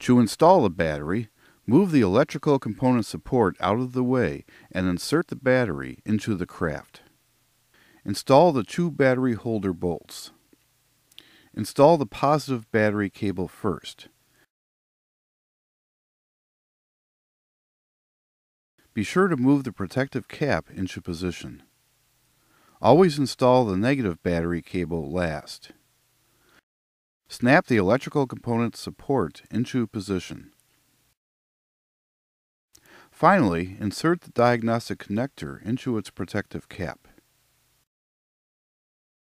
To install the battery, move the electrical component support out of the way and insert the battery into the craft. Install the two battery holder bolts. Install the positive battery cable first. Be sure to move the protective cap into position. Always install the negative battery cable last. Snap the electrical component support into position. Finally, insert the diagnostic connector into its protective cap.